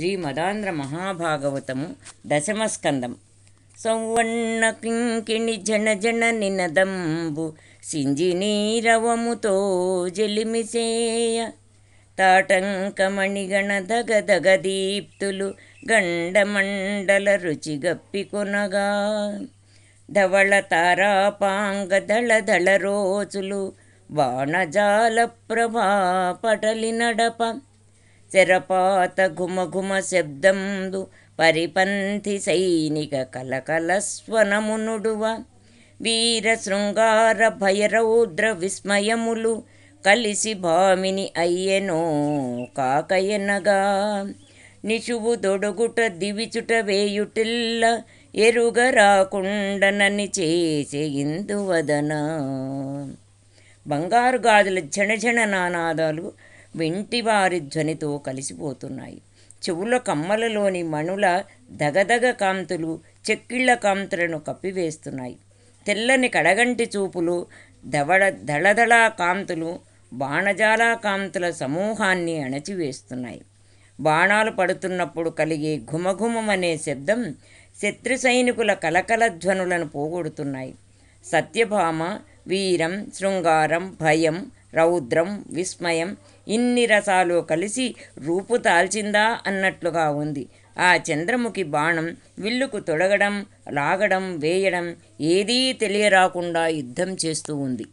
శ్రీ మదాంధ్ర మహాభాగవతము దశమస్కందం సంవర్ణ కింకిణి జన జన నినదంబు నీరవముతో జలిమిసేయ తాటంకమణిగణ దగ దగ దీప్తులు గండమండల రుచి కొనగా ధవళ తారాపాంగ దళ దళ రోజులు బాణజాల ప్రభా పటలి నడప శరపాత ఘుమఘుమ శబ్దందు పరిపంథి సైనిక కలకల స్వనమునుడువ వీర శృంగార భయరౌద్ర విస్మయములు కలిసి భామిని అయ్యెనో కాకయనగా నిశువు దొడుగుట దివిచుట వేయుటిల్ల ఎరుగ రాకుండనని చేసే ఇందువదన బంగారు గాజుల జనజన నానాదాలు వెంటివారి ధ్వనితో కలిసిపోతున్నాయి చెవుల కమ్మలలోని మణుల దగదగ కాంతులు చెక్కిళ్ల కాంతులను కప్పివేస్తున్నాయి తెల్లని కడగంటి చూపులు దవడ దళదళా కాంతులు బాణజాలా కాంతుల సమూహాన్ని అణచివేస్తున్నాయి బాణాలు పడుతున్నప్పుడు కలిగే ఘుమఘుమమనే శబ్దం శత్రు సైనికుల కలకల ధ్వనులను పోగొడుతున్నాయి సత్యభామ వీరం శృంగారం భయం రౌద్రం విస్మయం ఇన్ని రసాలు కలిసి రూపు తాల్చిందా అన్నట్లుగా ఉంది ఆ చంద్రముఖి బాణం విల్లుకు తొడగడం లాగడం వేయడం ఏదీ తెలియరాకుండా యుద్ధం చేస్తూ ఉంది